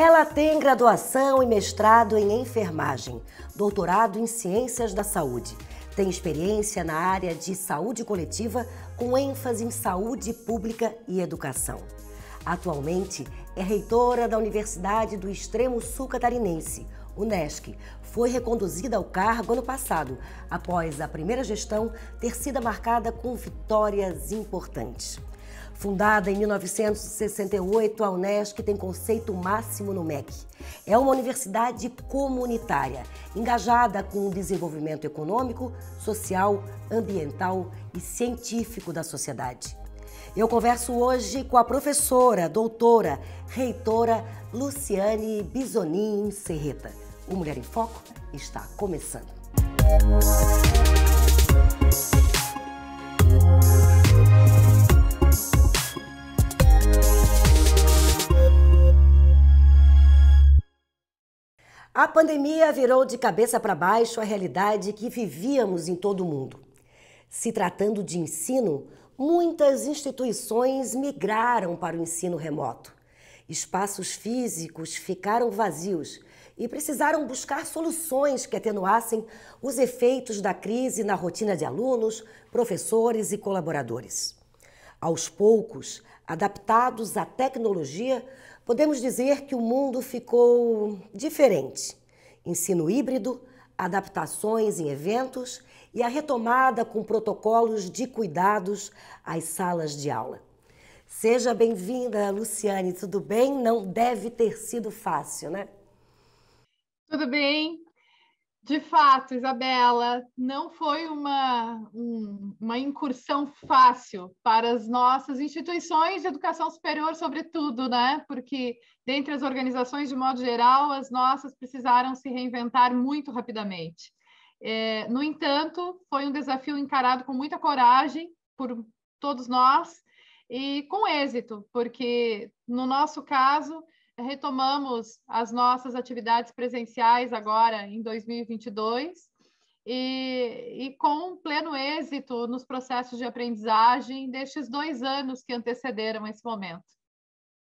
Ela tem graduação e mestrado em enfermagem, doutorado em ciências da saúde. Tem experiência na área de saúde coletiva com ênfase em saúde pública e educação. Atualmente é reitora da Universidade do Extremo Sul Catarinense, Unesc. Foi reconduzida ao cargo ano passado, após a primeira gestão ter sido marcada com vitórias importantes. Fundada em 1968, a Unesc tem conceito máximo no MEC. É uma universidade comunitária, engajada com o desenvolvimento econômico, social, ambiental e científico da sociedade. Eu converso hoje com a professora, doutora, reitora Luciane Bisonin Serreta. O Mulher em Foco está começando. Música pandemia virou de cabeça para baixo a realidade que vivíamos em todo o mundo. Se tratando de ensino, muitas instituições migraram para o ensino remoto. Espaços físicos ficaram vazios e precisaram buscar soluções que atenuassem os efeitos da crise na rotina de alunos, professores e colaboradores. Aos poucos, adaptados à tecnologia, podemos dizer que o mundo ficou diferente ensino híbrido, adaptações em eventos e a retomada com protocolos de cuidados às salas de aula. Seja bem-vinda, Luciane, tudo bem? Não deve ter sido fácil, né? Tudo bem, de fato, Isabela, não foi uma, um, uma incursão fácil para as nossas instituições de educação superior, sobretudo, né? Porque, dentre as organizações, de modo geral, as nossas precisaram se reinventar muito rapidamente. É, no entanto, foi um desafio encarado com muita coragem por todos nós e com êxito, porque, no nosso caso, retomamos as nossas atividades presenciais agora em 2022 e, e com pleno êxito nos processos de aprendizagem destes dois anos que antecederam esse momento.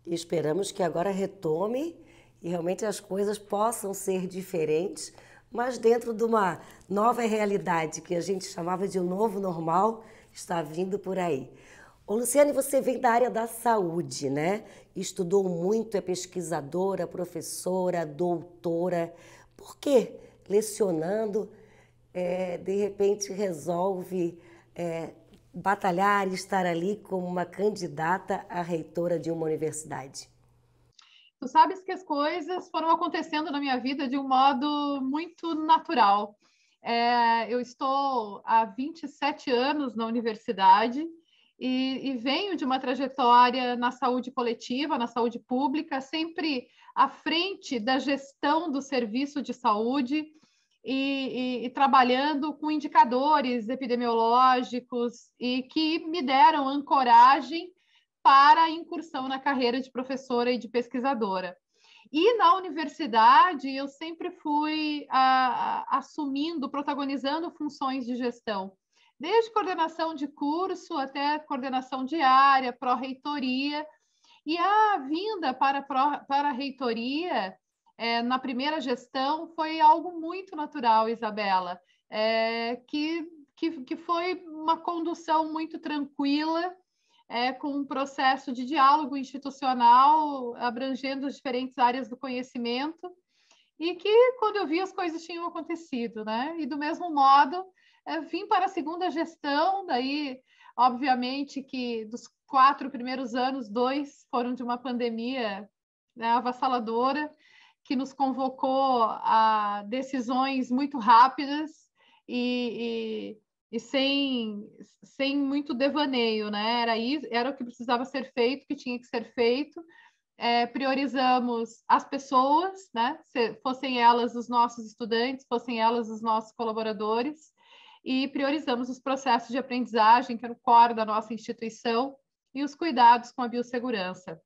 esperamos que agora retome e realmente as coisas possam ser diferentes, mas dentro de uma nova realidade que a gente chamava de novo normal, está vindo por aí. Ô, Luciane, você vem da área da saúde, né? Estudou muito, é pesquisadora, professora, doutora. Por que lecionando, é, de repente, resolve é, batalhar e estar ali como uma candidata a reitora de uma universidade? Tu sabes que as coisas foram acontecendo na minha vida de um modo muito natural. É, eu estou há 27 anos na universidade e, e venho de uma trajetória na saúde coletiva, na saúde pública, sempre à frente da gestão do serviço de saúde e, e, e trabalhando com indicadores epidemiológicos e que me deram ancoragem para a incursão na carreira de professora e de pesquisadora. E na universidade, eu sempre fui a, a, assumindo, protagonizando funções de gestão desde coordenação de curso até coordenação de área, pró-reitoria. E a vinda para, pró, para a reitoria é, na primeira gestão foi algo muito natural, Isabela, é, que, que, que foi uma condução muito tranquila, é, com um processo de diálogo institucional abrangendo as diferentes áreas do conhecimento e que, quando eu vi, as coisas tinham acontecido, né? E do mesmo modo, é, vim para a segunda gestão, daí, obviamente, que dos quatro primeiros anos, dois foram de uma pandemia né, avassaladora, que nos convocou a decisões muito rápidas e, e, e sem, sem muito devaneio, né? Era, isso, era o que precisava ser feito, que tinha que ser feito. É, priorizamos as pessoas, né? Se fossem elas os nossos estudantes, fossem elas os nossos colaboradores, e priorizamos os processos de aprendizagem, que é o core da nossa instituição, e os cuidados com a biossegurança.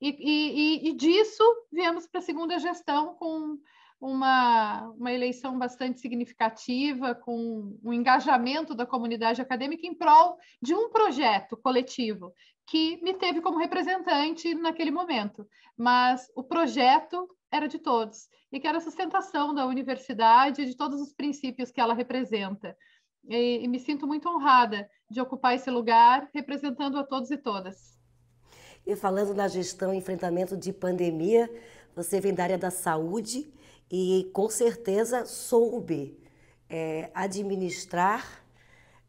E, e, e disso viemos para a segunda gestão com uma, uma eleição bastante significativa, com um engajamento da comunidade acadêmica em prol de um projeto coletivo, que me teve como representante naquele momento. Mas o projeto era de todos, e que era a sustentação da universidade, de todos os princípios que ela representa e, e me sinto muito honrada de ocupar esse lugar representando a todos e todas. E falando na gestão e enfrentamento de pandemia, você vem da área da saúde e com certeza soube é, administrar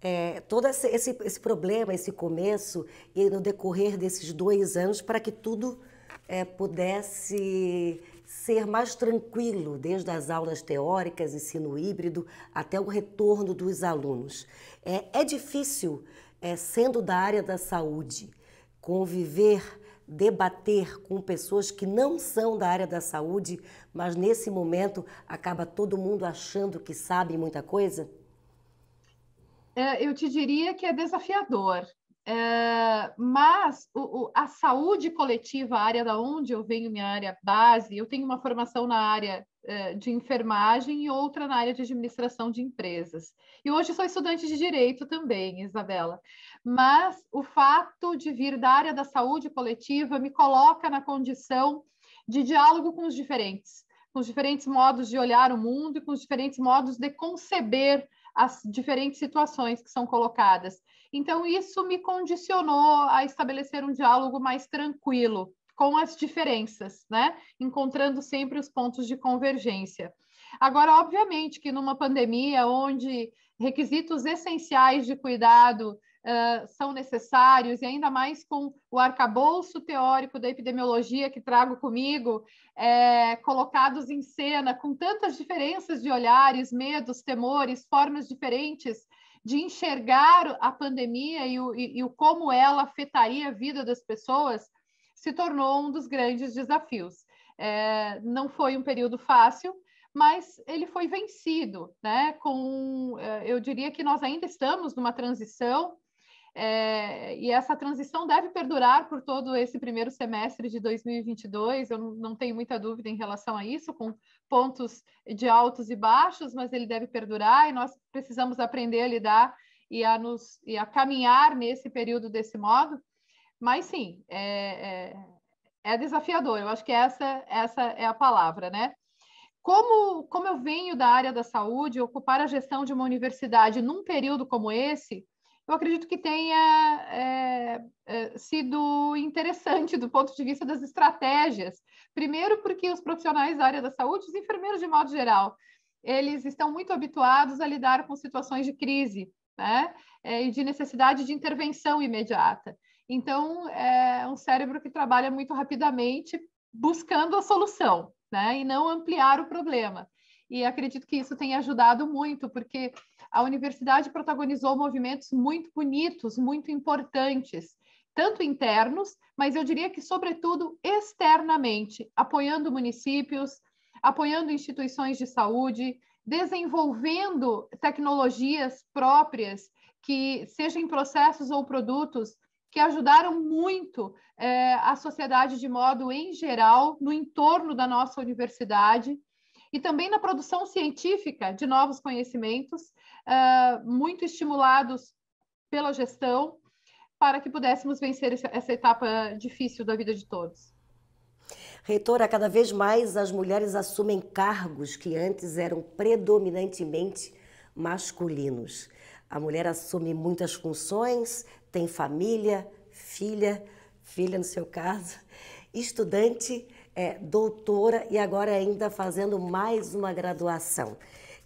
é, todo esse, esse, esse, problema, esse começo e no decorrer desses dois anos para que tudo é, pudesse ser mais tranquilo, desde as aulas teóricas, ensino híbrido, até o retorno dos alunos. É, é difícil, é, sendo da área da saúde, conviver, debater com pessoas que não são da área da saúde, mas nesse momento acaba todo mundo achando que sabe muita coisa? É, eu te diria que é desafiador. É, mas o, o, a saúde coletiva, a área da onde eu venho, minha área base, eu tenho uma formação na área é, de enfermagem e outra na área de administração de empresas. E hoje sou estudante de direito também, Isabela. Mas o fato de vir da área da saúde coletiva me coloca na condição de diálogo com os diferentes, com os diferentes modos de olhar o mundo e com os diferentes modos de conceber as diferentes situações que são colocadas. Então, isso me condicionou a estabelecer um diálogo mais tranquilo com as diferenças, né? Encontrando sempre os pontos de convergência. Agora, obviamente que numa pandemia onde requisitos essenciais de cuidado uh, são necessários, e ainda mais com o arcabouço teórico da epidemiologia que trago comigo, é, colocados em cena, com tantas diferenças de olhares, medos, temores, formas diferentes de enxergar a pandemia e o, e, e o como ela afetaria a vida das pessoas se tornou um dos grandes desafios. É, não foi um período fácil, mas ele foi vencido, né? Com, é, eu diria que nós ainda estamos numa transição é, e essa transição deve perdurar por todo esse primeiro semestre de 2022. Eu não, tenho muita dúvida em relação a isso, com pontos de altos e baixos, mas ele deve perdurar e nós precisamos aprender a lidar e a, nos, e a caminhar nesse período desse modo. Mas sim, é, é, é desafiador. Eu acho que essa, essa é a palavra, né? Como, como eu venho da área da saúde, ocupar a gestão de uma universidade num período como esse eu acredito que tenha é, é, sido interessante do ponto de vista das estratégias. Primeiro, porque os profissionais da área da saúde, os enfermeiros de modo geral, eles estão muito habituados a lidar com situações de crise né? É, e de necessidade de intervenção imediata. Então, é um cérebro que trabalha muito rapidamente buscando a solução né? e não ampliar o problema. E acredito que isso tenha ajudado muito, porque a universidade protagonizou movimentos muito bonitos, muito importantes, tanto internos, mas eu diria que, sobretudo, externamente, apoiando municípios, apoiando instituições de saúde, desenvolvendo tecnologias próprias, que sejam processos ou produtos que ajudaram muito eh, a sociedade de modo em geral, no entorno da nossa universidade e também na produção científica de novos conhecimentos, uh, muito estimulados pela gestão, para que pudéssemos vencer essa etapa difícil da vida de todos. Reitora, cada vez mais as mulheres assumem cargos que antes eram predominantemente masculinos. A mulher assume muitas funções, tem família, filha, filha no seu caso, estudante é, doutora e agora ainda fazendo mais uma graduação.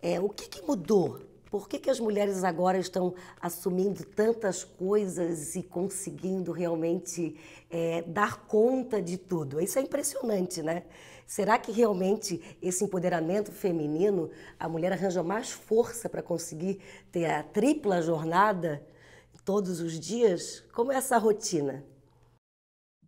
É, o que, que mudou? Por que, que as mulheres agora estão assumindo tantas coisas e conseguindo realmente é, dar conta de tudo? Isso é impressionante, né? Será que realmente esse empoderamento feminino, a mulher arranja mais força para conseguir ter a tripla jornada todos os dias? Como é essa rotina?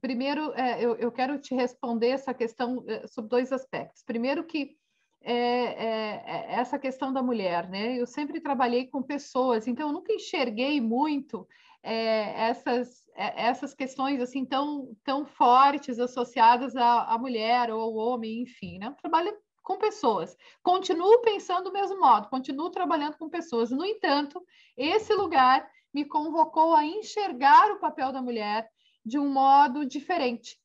Primeiro, é, eu, eu, quero te responder essa questão é, sobre dois aspectos. Primeiro, que é, é, é essa questão da mulher, né? Eu sempre trabalhei com pessoas, então eu nunca enxerguei muito é, essas, essas questões assim tão, tão fortes associadas à, à mulher ou ao homem, enfim, né? Eu trabalho com pessoas. Continuo pensando do mesmo modo, continuo trabalhando com pessoas. No entanto, esse lugar me convocou a enxergar o papel da mulher de um modo diferente.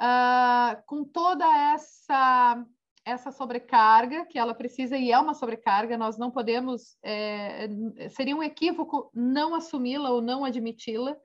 Uh, com toda essa essa sobrecarga que ela precisa e é uma sobrecarga nós não podemos é, seria um equívoco não assumi-la ou não admiti-la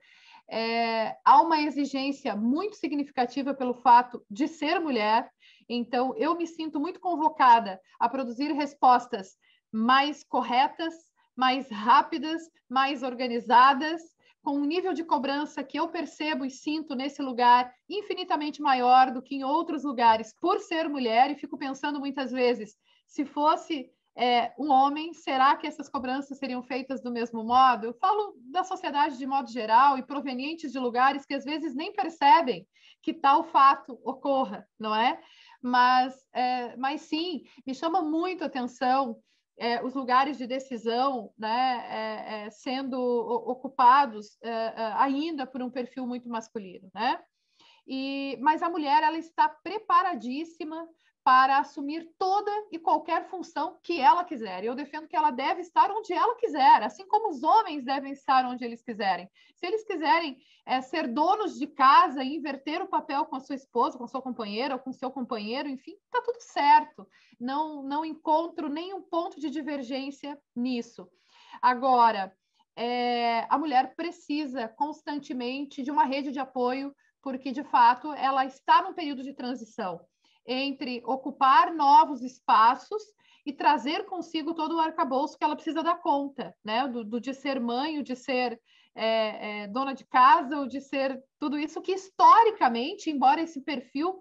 é, há uma exigência muito significativa pelo fato de ser mulher então eu me sinto muito convocada a produzir respostas mais corretas mais rápidas mais organizadas com um nível de cobrança que eu percebo e sinto nesse lugar infinitamente maior do que em outros lugares, por ser mulher, e fico pensando muitas vezes, se fosse é, um homem, será que essas cobranças seriam feitas do mesmo modo? Eu falo da sociedade de modo geral e provenientes de lugares que às vezes nem percebem que tal fato ocorra, não é? Mas, é, mas sim, me chama muito a atenção é, os lugares de decisão né, é, é sendo ocupados é, é, ainda por um perfil muito masculino, né? E, mas a mulher ela está preparadíssima para assumir toda e qualquer função que ela quiser. Eu defendo que ela deve estar onde ela quiser, assim como os homens devem estar onde eles quiserem. Se eles quiserem é, ser donos de casa e inverter o papel com a sua esposa, com a sua companheira ou com o seu companheiro, enfim, está tudo certo. Não, não encontro nenhum ponto de divergência nisso. Agora, é, a mulher precisa constantemente de uma rede de apoio, porque de fato ela está num período de transição entre ocupar novos espaços e trazer consigo todo o arcabouço que ela precisa dar conta, né? Do, do de ser mãe, de ser é, é, dona de casa, ou de ser tudo isso que historicamente, embora esse perfil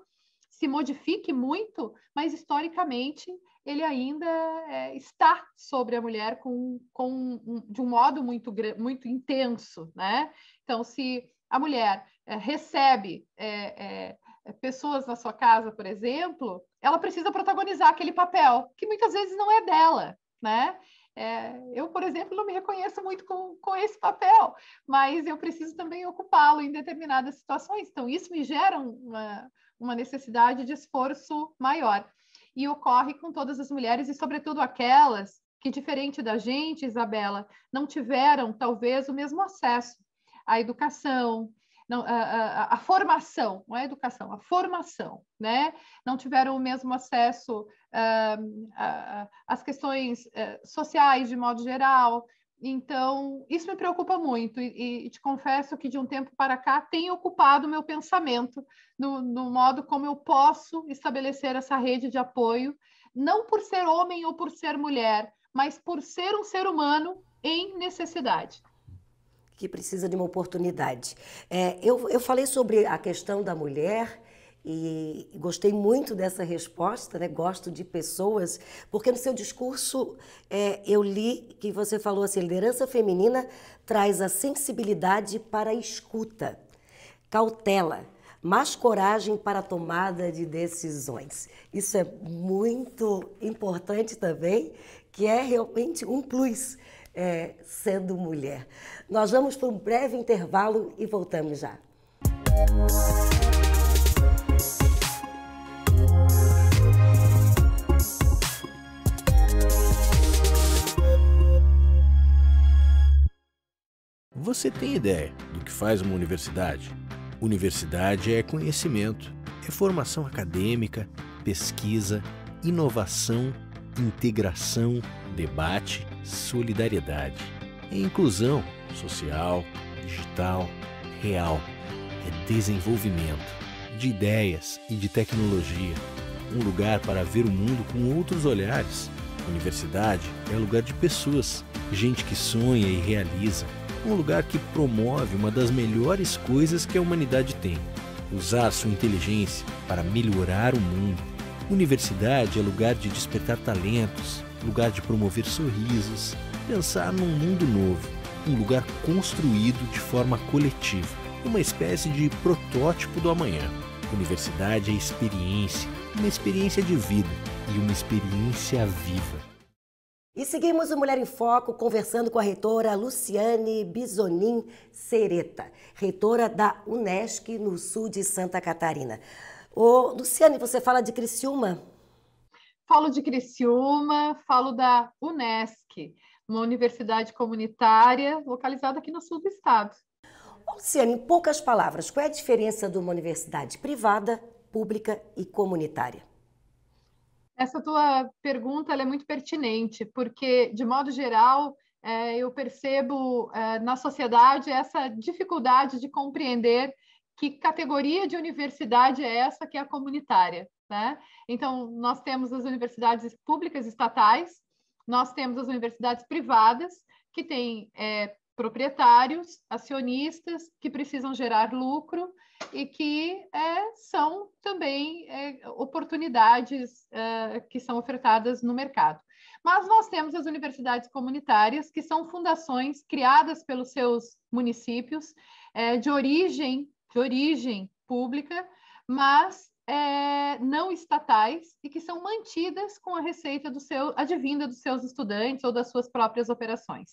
se modifique muito, mas historicamente ele ainda é, está sobre a mulher com, com, de um modo muito, muito intenso, né? Então, se a mulher é, recebe é, é, é, pessoas na sua casa, por exemplo, ela precisa protagonizar aquele papel, que muitas vezes não é dela, né? É, eu, por exemplo, não me reconheço muito com, com esse papel, mas eu preciso também ocupá-lo em determinadas situações. Então, isso me gera uma, uma necessidade de esforço maior. E ocorre com todas as mulheres, e sobretudo aquelas que, diferente da gente, Isabela, não tiveram talvez o mesmo acesso à educação, não, a, a, a, formação, não é educação, a formação, né? Não tiveram o mesmo acesso uh, às questões uh, sociais de modo geral. Então, isso me preocupa muito e, e, te confesso que de um tempo para cá tem ocupado meu pensamento no, no modo como eu posso estabelecer essa rede de apoio, não por ser homem ou por ser mulher, mas por ser um ser humano em necessidade que precisa de uma oportunidade. É, eu, eu falei sobre a questão da mulher e gostei muito dessa resposta, né? gosto de pessoas, porque no seu discurso é, eu li que você falou assim: liderança feminina traz a sensibilidade para a escuta, cautela, mais coragem para a tomada de decisões. Isso é muito importante também, que é realmente um plus é, sendo mulher. Nós vamos para um breve intervalo e voltamos já. Você tem ideia do que faz uma universidade? Universidade é conhecimento, é formação acadêmica, pesquisa, inovação, integração, debate solidariedade e inclusão social, digital, real. É desenvolvimento de ideias e de tecnologia. Um lugar para ver o mundo com outros olhares. Universidade é lugar de pessoas, gente que sonha e realiza. Um lugar que promove uma das melhores coisas que a humanidade tem: usar sua inteligência para melhorar o mundo. Universidade é lugar de despertar talentos, lugar de promover sorrisos, pensar num mundo novo, um lugar construído de forma coletiva, uma espécie de protótipo do amanhã. Universidade é experiência, uma experiência de vida e uma experiência viva. E seguimos o Mulher em Foco conversando com a reitora Luciane Bisonin Sereta, reitora da UNESC no sul de Santa Catarina. Ô, Luciane, você fala de Criciúma, Falo de Criciúma, falo da UNESCO, uma universidade comunitária localizada aqui no sul do estado. Luciana, em poucas palavras, qual é a diferença de uma universidade privada, pública e comunitária? Essa tua pergunta é muito pertinente, porque, de modo geral, é, eu percebo é, na sociedade essa dificuldade de compreender que categoria de universidade é essa que é a comunitária. Né? Então, nós temos as universidades públicas estatais, nós temos as universidades privadas, que têm é, proprietários, acionistas, que precisam gerar lucro e que é, são também é, oportunidades é, que são ofertadas no mercado. Mas nós temos as universidades comunitárias, que são fundações criadas pelos seus municípios, é, de origem, de origem pública, mas é, não estatais e que são mantidas com a receita do seu, advinda dos seus estudantes ou das suas próprias operações.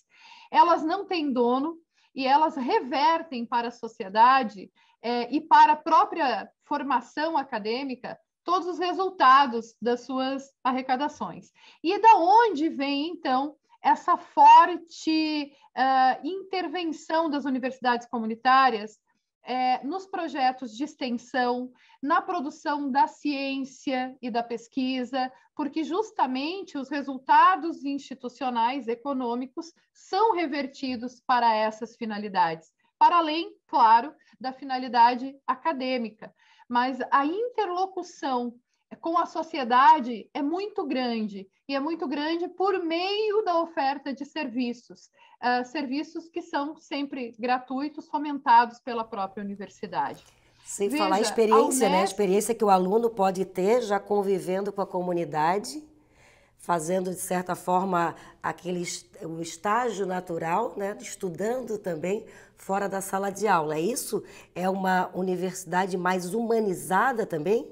Elas não têm dono e elas revertem para a sociedade é, e para a própria formação acadêmica todos os resultados das suas arrecadações. E da onde vem, então, essa forte uh, intervenção das universidades comunitárias é, nos projetos de extensão, na produção da ciência e da pesquisa, porque justamente os resultados institucionais econômicos são revertidos para essas finalidades. Para além, claro, da finalidade acadêmica, mas a interlocução com a sociedade é muito grande, e é muito grande por meio da oferta de serviços, uh, serviços que são sempre gratuitos, fomentados pela própria universidade. Sem Veja, falar a experiência, a Unesp... né? A experiência que o aluno pode ter já convivendo com a comunidade, fazendo, de certa forma, aquele o estágio natural, né? estudando também fora da sala de aula. é Isso é uma universidade mais humanizada também?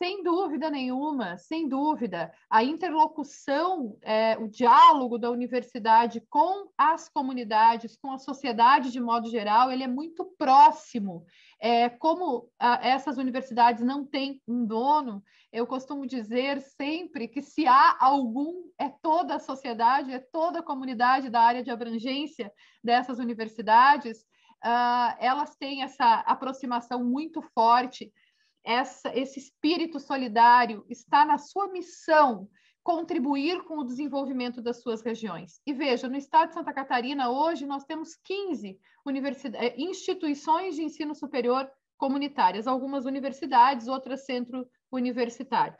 Sem dúvida nenhuma, sem dúvida. A interlocução, é, o diálogo da universidade com as comunidades, com a sociedade de modo geral, ele é muito próximo. É, como a, essas universidades não têm um dono, eu costumo dizer sempre que se há algum, é toda a sociedade, é toda a comunidade da área de abrangência dessas universidades, Uh, elas têm essa aproximação muito forte essa, esse espírito solidário está na sua missão contribuir com o desenvolvimento das suas regiões. E veja, no estado de Santa Catarina, hoje, nós temos 15 eh, instituições de ensino superior comunitárias, algumas universidades, outras centro universitário.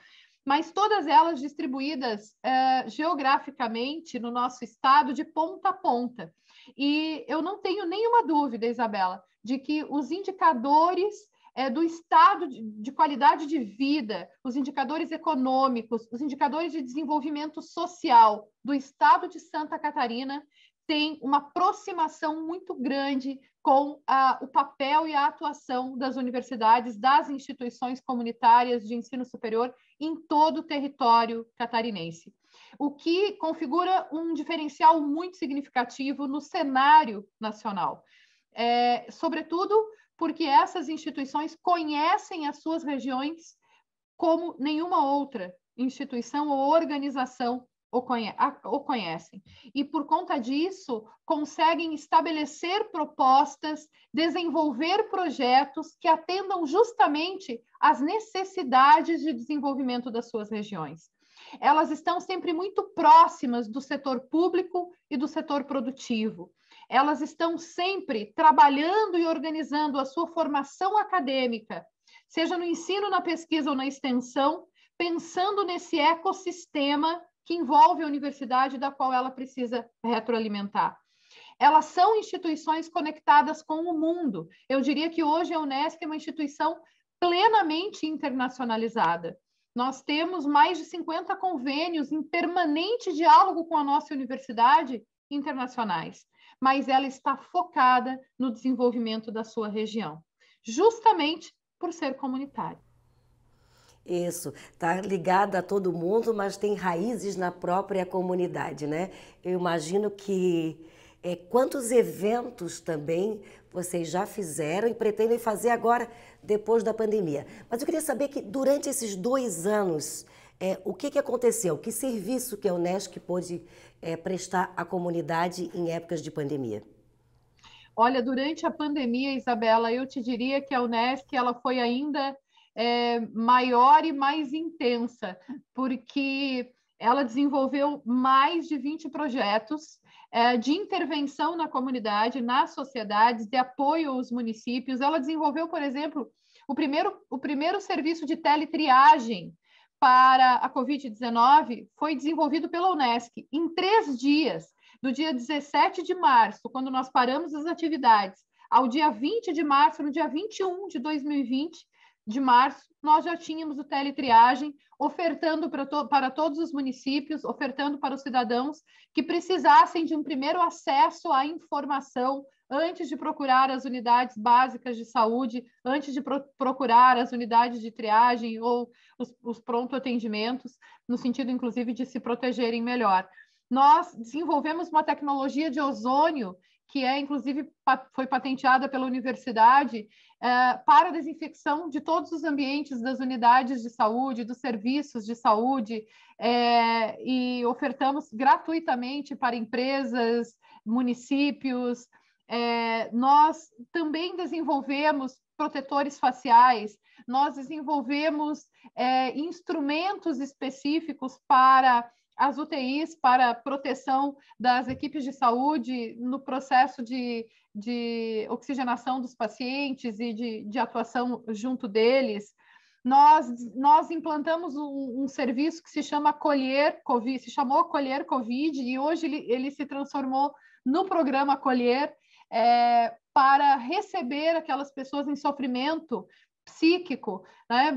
Mas todas elas distribuídas uh, geograficamente no nosso estado de ponta a ponta. E eu não tenho nenhuma dúvida, Isabela, de que os indicadores é, do estado de, de qualidade de vida, os indicadores econômicos, os indicadores de desenvolvimento social do estado de Santa Catarina tem uma aproximação muito grande com a, o papel e a atuação das universidades, das instituições comunitárias de ensino superior em todo o território catarinense, o que configura um diferencial muito significativo no cenário nacional, é, sobretudo porque essas instituições conhecem as suas regiões como nenhuma outra instituição ou organização o, conhe o conhecem. E por conta disso, conseguem estabelecer propostas, desenvolver projetos que atendam justamente às necessidades de desenvolvimento das suas regiões. Elas estão sempre muito próximas do setor público e do setor produtivo elas estão sempre trabalhando e organizando a sua formação acadêmica, seja no ensino, na pesquisa ou na extensão, pensando nesse ecossistema que envolve a universidade da qual ela precisa retroalimentar. Elas são instituições conectadas com o mundo. Eu diria que hoje a Unesco é uma instituição plenamente internacionalizada. Nós temos mais de 50 convênios em permanente diálogo com a nossa universidade internacionais mas ela está focada no desenvolvimento da sua região, justamente por ser comunitária. Isso, está ligada a todo mundo, mas tem raízes na própria comunidade, né? Eu imagino que é, quantos eventos também vocês já fizeram e pretendem fazer agora, depois da pandemia. Mas eu queria saber que durante esses dois anos é, o que, que aconteceu? Que serviço que a Unesco pôde é, prestar à comunidade em épocas de pandemia? Olha, durante a pandemia, Isabela, eu te diria que a Unesco ela foi ainda é, maior e mais intensa, porque ela desenvolveu mais de 20 projetos é, de intervenção na comunidade, nas sociedades, de apoio aos municípios. Ela desenvolveu, por exemplo, o primeiro, o primeiro serviço de teletriagem para a Covid-19 foi desenvolvido pela Unesc em três dias, do dia 17 de março, quando nós paramos as atividades, ao dia 20 de março, no dia 21 de 2020, de março, nós já tínhamos o teletriagem ofertando para, to para todos os municípios, ofertando para os cidadãos que precisassem de um primeiro acesso à informação antes de procurar as unidades básicas de saúde, antes de pro procurar as unidades de triagem ou os, os pronto atendimentos, no sentido, inclusive, de se protegerem melhor. Nós desenvolvemos uma tecnologia de ozônio que é inclusive foi patenteada pela universidade é, para a desinfecção de todos os ambientes das unidades de saúde, dos serviços de saúde, é, e ofertamos gratuitamente para empresas, municípios, é, nós também desenvolvemos protetores faciais, nós desenvolvemos é, instrumentos específicos para as UTIs, para proteção das equipes de saúde no processo de, de oxigenação dos pacientes e de, de atuação junto deles. Nós, nós implantamos um, um, serviço que se chama Colher Covid, se chamou Colher Covid e hoje ele, ele se transformou no programa Colher, é, para receber aquelas pessoas em sofrimento psíquico, né,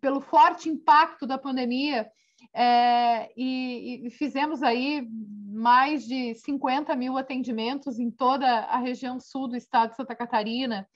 pelo forte impacto da pandemia. É, e, e, fizemos aí mais de 50 mil atendimentos em toda a região sul do estado de Santa Catarina.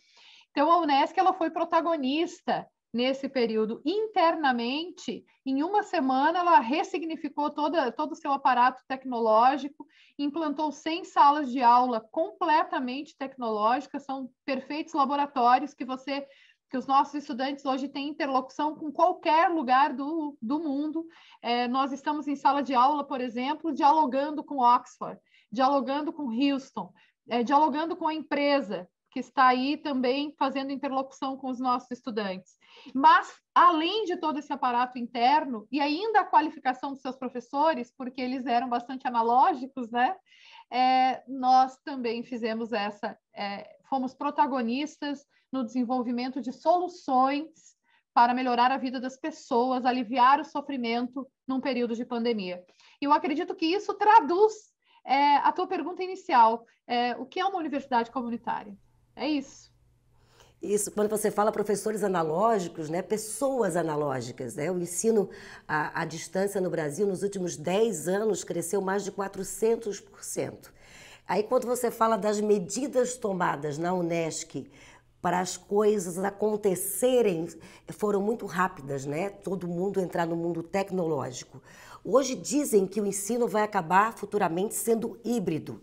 Então, a UNESCO ela foi protagonista nesse período internamente, em uma semana ela ressignificou toda, todo o seu aparato tecnológico, implantou 100 salas de aula completamente tecnológicas, são perfeitos laboratórios que você que os nossos estudantes hoje têm interlocução com qualquer lugar do, do mundo. É, nós estamos em sala de aula, por exemplo, dialogando com Oxford, dialogando com Houston, é, dialogando com a empresa, que está aí também fazendo interlocução com os nossos estudantes. Mas, além de todo esse aparato interno, e ainda a qualificação dos seus professores, porque eles eram bastante analógicos, né? É, nós também fizemos essa, é, fomos protagonistas no desenvolvimento de soluções para melhorar a vida das pessoas, aliviar o sofrimento num período de pandemia. E Eu acredito que isso traduz é, a tua pergunta inicial: é, o que é uma universidade comunitária? É isso. Isso, quando você fala professores analógicos, né, pessoas analógicas. Né? O ensino à, à distância no Brasil, nos últimos 10 anos, cresceu mais de 400%. Aí, quando você fala das medidas tomadas na Unesc para as coisas acontecerem, foram muito rápidas, né? Todo mundo entrar no mundo tecnológico. Hoje dizem que o ensino vai acabar futuramente sendo híbrido.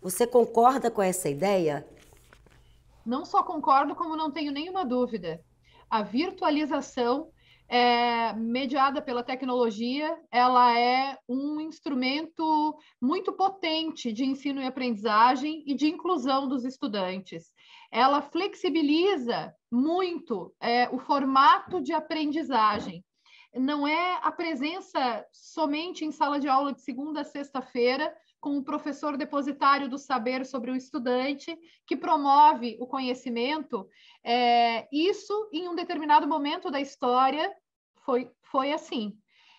Você concorda com essa ideia? não só concordo, como não tenho nenhuma dúvida. A virtualização é, mediada pela tecnologia, ela é um instrumento muito potente de ensino e aprendizagem e de inclusão dos estudantes. Ela flexibiliza muito é, o formato de aprendizagem. Não é a presença somente em sala de aula de segunda a sexta-feira, com o professor depositário do saber sobre o estudante, que promove o conhecimento. É, isso, em um determinado momento da história, foi, foi assim.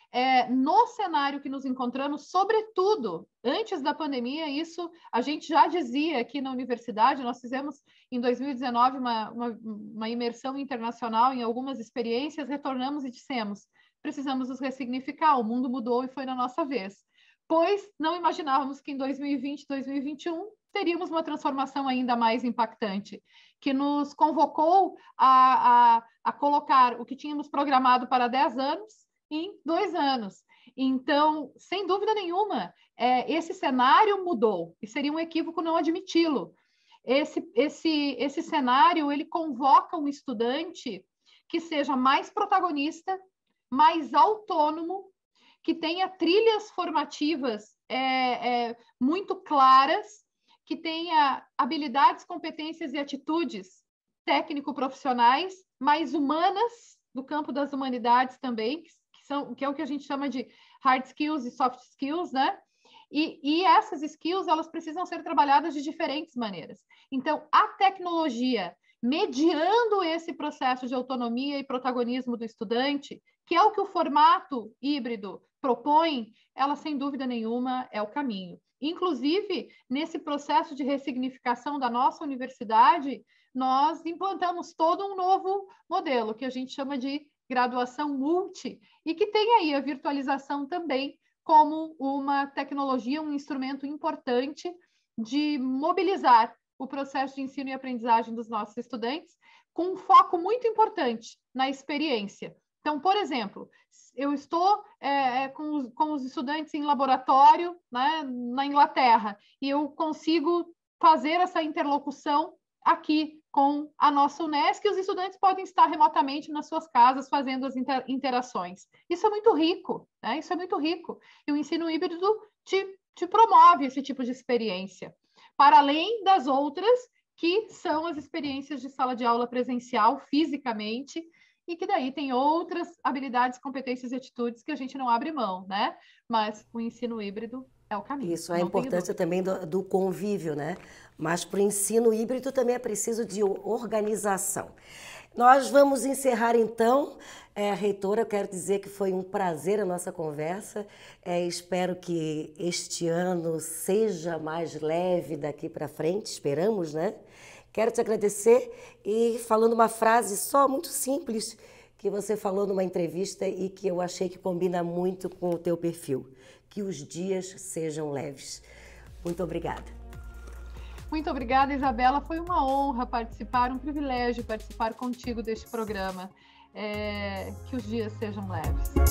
É, no cenário que nos encontramos, sobretudo antes da pandemia, isso a gente já dizia aqui na universidade, nós fizemos em 2019 uma, uma, uma imersão internacional em algumas experiências, retornamos e dissemos: precisamos nos ressignificar, o mundo mudou e foi na nossa vez pois não imaginávamos que em 2020, 2021 teríamos uma transformação ainda mais impactante, que nos convocou a, a, a colocar o que tínhamos programado para 10 anos em dois anos. Então, sem dúvida nenhuma, é, esse cenário mudou e seria um equívoco não admiti-lo. Esse, esse, esse cenário ele convoca um estudante que seja mais protagonista, mais autônomo que tenha trilhas formativas é, é, muito claras, que tenha habilidades, competências e atitudes técnico-profissionais, mais humanas, do campo das humanidades também, que, são, que é o que a gente chama de hard skills e soft skills, né? E, e, essas skills elas precisam ser trabalhadas de diferentes maneiras. Então, a tecnologia, mediando esse processo de autonomia e protagonismo do estudante, que é o que o formato híbrido propõe, ela sem dúvida nenhuma é o caminho. Inclusive, nesse processo de ressignificação da nossa universidade, nós implantamos todo um novo modelo, que a gente chama de graduação multi, e que tem aí a virtualização também como uma tecnologia, um instrumento importante de mobilizar o processo de ensino e aprendizagem dos nossos estudantes, com um foco muito importante na experiência. Então, por exemplo, eu estou é, é, com, os, com, os, estudantes em laboratório né, na Inglaterra e eu consigo fazer essa interlocução aqui com a nossa Unesco e os estudantes podem estar remotamente nas suas casas fazendo as inter, interações. Isso é muito rico, né? isso é muito rico. E o ensino híbrido te, te promove esse tipo de experiência. Para além das outras, que são as experiências de sala de aula presencial, fisicamente, e que daí tem outras habilidades, competências e atitudes que a gente não abre mão, né? Mas o ensino híbrido é o caminho. Isso, a importância também do, do, convívio, né? Mas para o ensino híbrido também é preciso de organização. Nós vamos encerrar então. É, reitora, eu quero dizer que foi um prazer a nossa conversa. É, espero que este ano seja mais leve daqui para frente, esperamos, né? Quero te agradecer e falando uma frase só muito simples que você falou numa entrevista e que eu achei que combina muito com o teu perfil. Que os dias sejam leves. Muito obrigada. Muito obrigada, Isabela. Foi uma honra participar, um privilégio participar contigo deste programa. É... que os dias sejam leves.